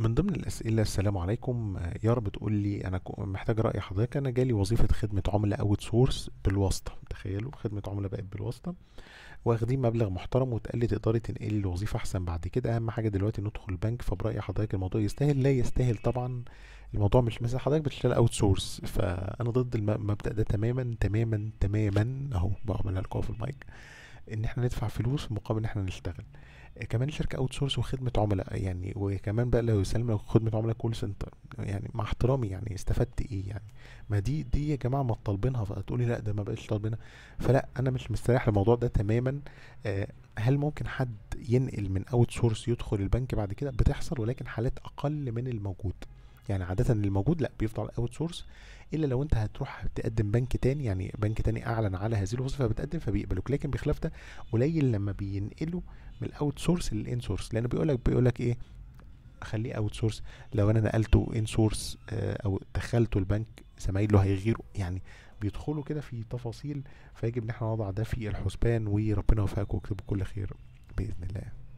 من ضمن الأسئلة السلام عليكم يا رب تقول لي أنا محتاج رأي حضرتك أنا جالي وظيفة خدمة عملة أوت سورس بالواسطة تخيلوا خدمة عملة بقت بالواسطة واخدين مبلغ محترم وتقلي تقدري تنقلي الوظيفة وظيفة أحسن بعد كده أهم حاجة دلوقتي ندخل البنك فبرأي حضرتك الموضوع يستاهل لا يستاهل طبعا الموضوع مش مثل حضرتك بتشتغل أوت سورس فأنا ضد المبدأ ده تماما تماما تماما أهو بعملها لكم في المايك ان احنا ندفع فلوس مقابل ان احنا نشتغل آه، كمان الشركه اوت سورس وخدمه عملاء يعني وكمان بقى لو سلمى خدمه عملاء كول سنتر يعني مع احترامي يعني استفدت ايه يعني ما دي دي يا جماعه ما طالبينها فتقولي لا ده ما بقتش طالبينها فلا انا مش مستريح للموضوع ده تماما آه، هل ممكن حد ينقل من اوت سورس يدخل البنك بعد كده بتحصل ولكن حالات اقل من الموجود يعني عاده الموجود لا بيفضل اوت سورس الا لو انت هتروح تقدم بنك تاني يعني بنك تاني اعلن على هذه الوظيفه بتقدم فبيقبلوك لكن بخلاف ده قليل لما بينقلوا من الاوت سورس للان سورس لانه بيقول لك بيقول لك ايه اخليه اوت سورس لو انا نقلته ان آه، سورس او دخلته البنك زمايله هيغيروا يعني بيدخلوا كده في تفاصيل فيجب ان احنا نضع ده في الحسبان وربنا يوفقكم ويكتب كل خير باذن الله